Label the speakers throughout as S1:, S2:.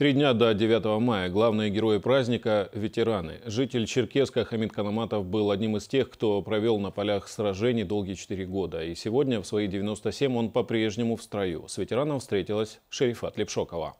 S1: Три дня до 9 мая главные герои праздника – ветераны. Житель Черкеска Хамид Канаматов был одним из тех, кто провел на полях сражений долгие четыре года. И сегодня в свои 97 он по-прежнему в строю. С ветераном встретилась Шерифат Лепшокова.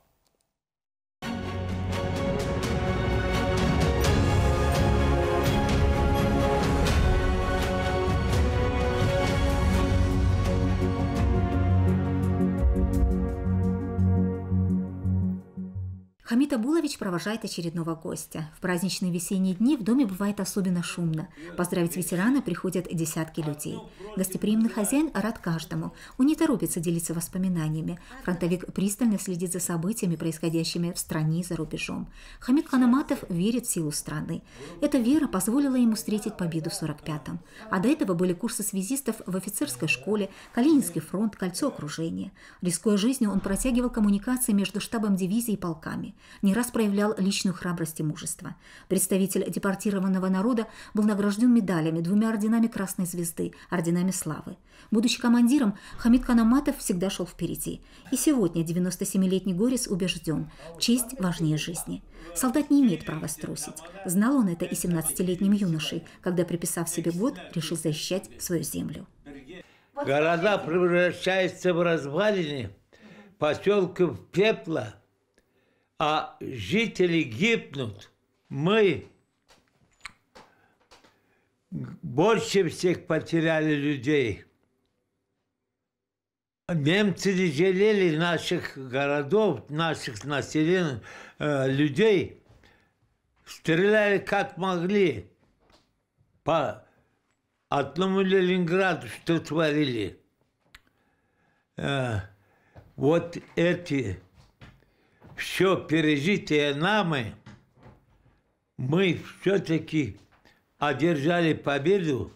S1: Хамид Абулович провожает очередного гостя. В праздничные весенние дни в доме бывает особенно шумно. Поздравить ветерана приходят десятки людей. Гостеприимный хозяин рад каждому. Он не торопится делиться воспоминаниями. Фронтовик пристально следит за событиями, происходящими в стране и за рубежом. Хамид Канаматов верит в силу страны. Эта вера позволила ему встретить победу в 45-м. А до этого были курсы связистов в офицерской школе, Калининский фронт, кольцо окружения. Рискуя жизнью, он протягивал коммуникации между штабом дивизии и полками не раз проявлял личную храбрость и мужество. Представитель депортированного народа был награжден медалями, двумя орденами Красной Звезды, орденами славы. Будучи командиром, Хамид Канаматов всегда шел впереди. И сегодня 97-летний Горис убежден – честь важнее жизни. Солдат не имеет права струсить. Знал он это и 17-летним юношей, когда, приписав себе год, решил защищать свою землю.
S2: Города превращаются в развалины, поселки в пепла – а жители гибнут. Мы больше всех потеряли людей. Немцы не жалели наших городов, наших населения, э, людей. Стреляли как могли. По одному Ленинграду что творили. Э, вот эти все пережитое нами, мы все-таки одержали победу,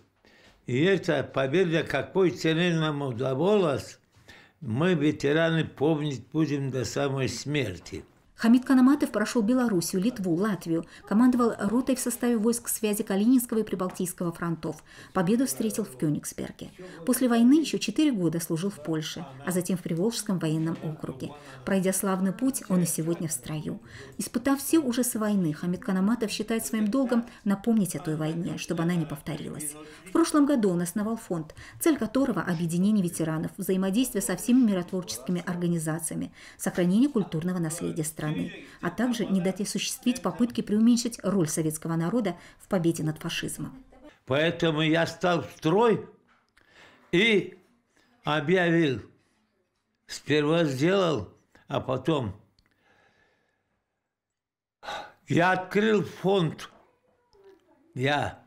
S2: и эта победа, какой ценой нам удавалась, мы, ветераны, помнить будем до самой смерти.
S1: Хамид Канаматов прошел Белоруссию, Литву, Латвию, командовал ротой в составе войск связи Калининского и Прибалтийского фронтов. Победу встретил в Кёнигсберге. После войны еще четыре года служил в Польше, а затем в Приволжском военном округе. Пройдя славный путь, он и сегодня в строю. Испытав все ужасы войны, Хамид Канаматов считает своим долгом напомнить о той войне, чтобы она не повторилась. В прошлом году он основал фонд, цель которого – объединение ветеранов, взаимодействие со всеми миротворческими организациями, сохранение культурного наследия страны страны, а также не дать осуществить попытки преуменьшить роль советского народа в победе над фашизмом.
S2: Поэтому я стал в строй и объявил, сперва сделал, а потом я открыл фонд. Я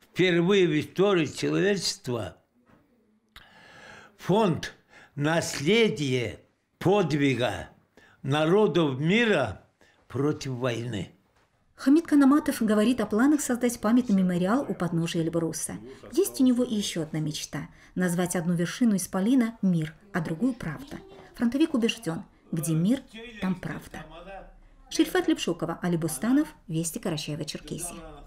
S2: впервые в истории человечества фонд наследие подвига народов мира против войны.
S1: Хамид Канаматов говорит о планах создать памятный мемориал у подножия Эльбруса. Есть у него и еще одна мечта – назвать одну вершину Исполина – мир, а другую – правда. Фронтовик убежден – где мир, там правда. Шерифат Лепшукова, Али Бустанов, Вести Карачаева, Черкесия.